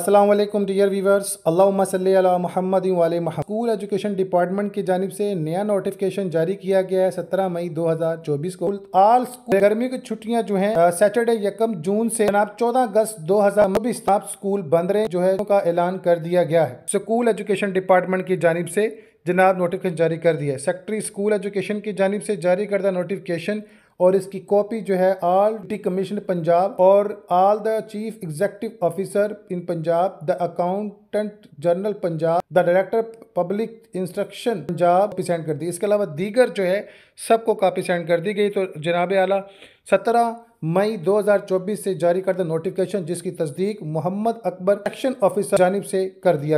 Aslam dear viewers अल्लाम महमद वाले school education department की जानब से नया नोटिफिकेशन जारी किया गया है 17 मई 2024 को आल स्कूल गर्मी की छुट्टियां जो हैं सैटरडे यकम जून से जनाब 14 अगस्त 2024 तक स्कूल बंद रहे जो है का ऐलान कर दिया गया है स्कूल एजुकेशन डिपार्टमेंट की जानब से जनाब नोटिफिकेशन जारी कर दिया है सेक्रेटरी स्कूल एजुकेशन की जानब से जारी करदा नोटिफिकेशन और इसकी कॉपी जो है आल डी कमीशन पंजाब और all the chief executive officer in Punjab the accountant general Punjab the director public instruction Punjab send कर दी इसके अलावा दीगर जो है सबको कापी सेंड कर दी गई तो जनाब आला सत्रह मई 2024 से जारी करदा नोटिफिकेशन जिसकी तस्दीक मोहम्मद अकबर एक्शन ऑफिसर जानब से कर दिया